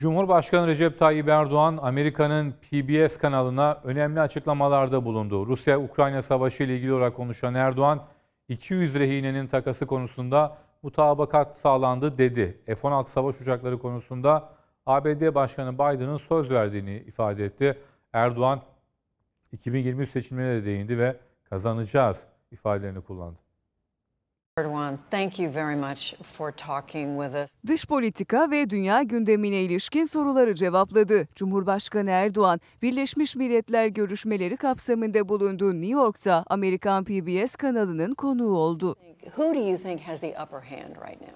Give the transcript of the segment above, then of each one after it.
Cumhurbaşkanı Recep Tayyip Erdoğan, Amerika'nın PBS kanalına önemli açıklamalarda bulundu. Rusya-Ukrayna savaşı ile ilgili olarak konuşan Erdoğan, 200 rehinenin takası konusunda mutabakat sağlandı dedi. F-16 savaş uçakları konusunda ABD Başkanı Biden'ın söz verdiğini ifade etti. Erdoğan, 2023 seçimlerine de değindi ve kazanacağız ifadelerini kullandı. Dış politika ve dünya gündemine ilişkin soruları cevapladı. Cumhurbaşkanı Erdoğan, Birleşmiş Milletler görüşmeleri kapsamında bulunduğu New York'ta Amerikan PBS kanalının konuğu oldu. Who do you think has the upper hand right now?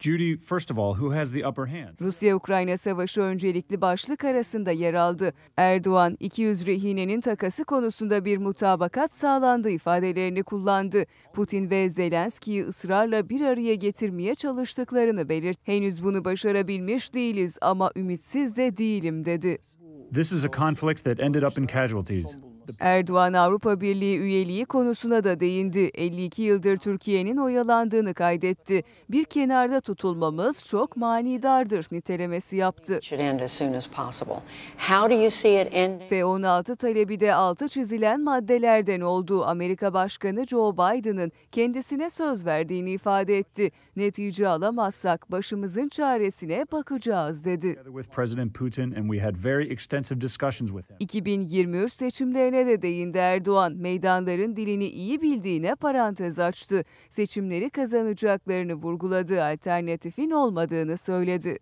Judy first of all who has the upper hand. Rusya-Ukrayna savaşı öncelikli başlık arasında yer aldı. Erdoğan 200 rehinenin takası konusunda bir mutabakat sağlandı ifadelerini kullandı. Putin ve Zelenski'yi ısrarla bir araya getirmeye çalıştıklarını belirt. Henüz bunu başarabilmiş değiliz ama ümitsiz de değilim dedi. This is a conflict that ended up in casualties. Erdoğan Avrupa Birliği üyeliği konusuna da değindi. 52 yıldır Türkiye'nin oyalandığını kaydetti. Bir kenarda tutulmamız çok manidardır nitelemesi yaptı. F-16 talebi de altı çizilen maddelerden olduğu Amerika Başkanı Joe Biden'ın kendisine söz verdiğini ifade etti. Netice alamazsak başımızın çaresine bakacağız dedi. 2023 seçimlerine meselesine de değindi Erdoğan. Meydanların dilini iyi bildiğine parantez açtı. Seçimleri kazanacaklarını vurguladı, alternatifin olmadığını söyledi.